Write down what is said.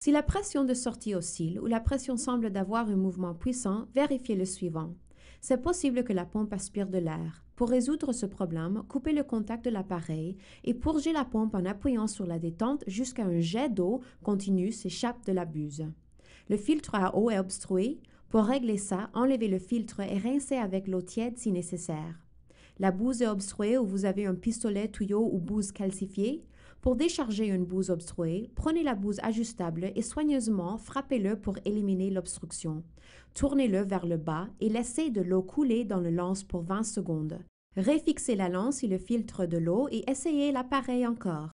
Si la pression de sortie oscille ou la pression semble d'avoir un mouvement puissant, vérifiez le suivant. C'est possible que la pompe aspire de l'air. Pour résoudre ce problème, coupez le contact de l'appareil et purgez la pompe en appuyant sur la détente jusqu'à un jet d'eau continu s'échappe de la buse. Le filtre à eau est obstrué. Pour régler ça, enlevez le filtre et rincez avec l'eau tiède si nécessaire. La buse est obstruée ou vous avez un pistolet, tuyau ou buse calcifiée. Pour décharger une bouse obstruée, prenez la bouse ajustable et soigneusement frappez-le pour éliminer l'obstruction. Tournez-le vers le bas et laissez de l'eau couler dans le lance pour 20 secondes. Réfixez la lance et le filtre de l'eau et essayez l'appareil encore.